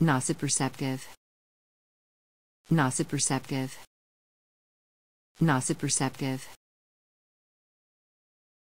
nociceptive nociceptive nociceptive